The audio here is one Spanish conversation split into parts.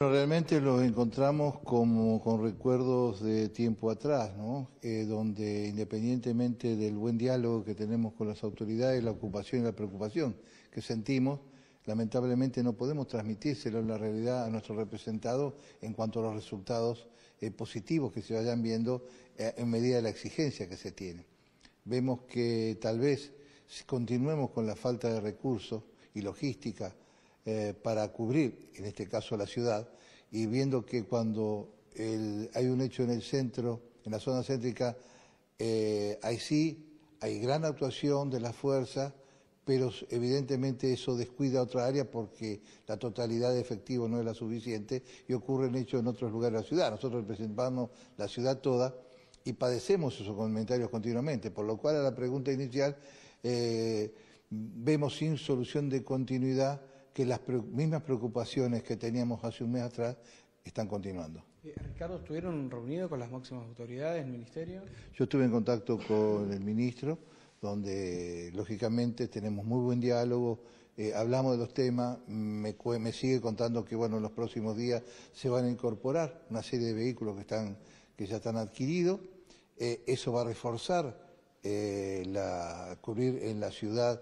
Bueno, realmente los encontramos como con recuerdos de tiempo atrás, ¿no? Eh, donde independientemente del buen diálogo que tenemos con las autoridades, la ocupación y la preocupación que sentimos, lamentablemente no podemos transmitírselo en la realidad a nuestro representado en cuanto a los resultados eh, positivos que se vayan viendo eh, en medida de la exigencia que se tiene. Vemos que tal vez si continuemos con la falta de recursos y logística eh, para cubrir, en este caso la ciudad, y viendo que cuando hay un hecho en el centro, en la zona céntrica, eh, ahí sí hay gran actuación de la fuerza, pero evidentemente eso descuida otra área porque la totalidad de efectivo no es la suficiente y ocurren hechos en otros lugares de la ciudad. Nosotros representamos la ciudad toda y padecemos esos comentarios continuamente, por lo cual a la pregunta inicial eh, vemos sin solución de continuidad que las mismas preocupaciones que teníamos hace un mes atrás están continuando. Eh, Ricardo, ¿estuvieron reunidos con las máximas autoridades el Ministerio? Yo estuve en contacto con el ministro, donde lógicamente tenemos muy buen diálogo, eh, hablamos de los temas, me, sigue contando que bueno, en los próximos días se van a incorporar una serie de vehículos que, están, que ya están adquiridos, eh, eso va a reforzar, la, cubrir en la ciudad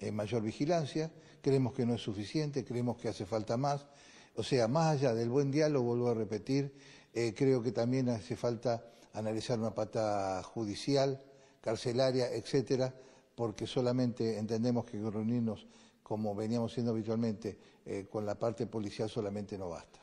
eh, mayor vigilancia, creemos que no es suficiente, creemos que hace falta más. O sea, más allá del buen diálogo, vuelvo a repetir, eh, creo que también hace falta analizar una pata judicial, carcelaria, etcétera, porque solamente entendemos que reunirnos como veníamos siendo habitualmente eh, con la parte policial solamente no basta.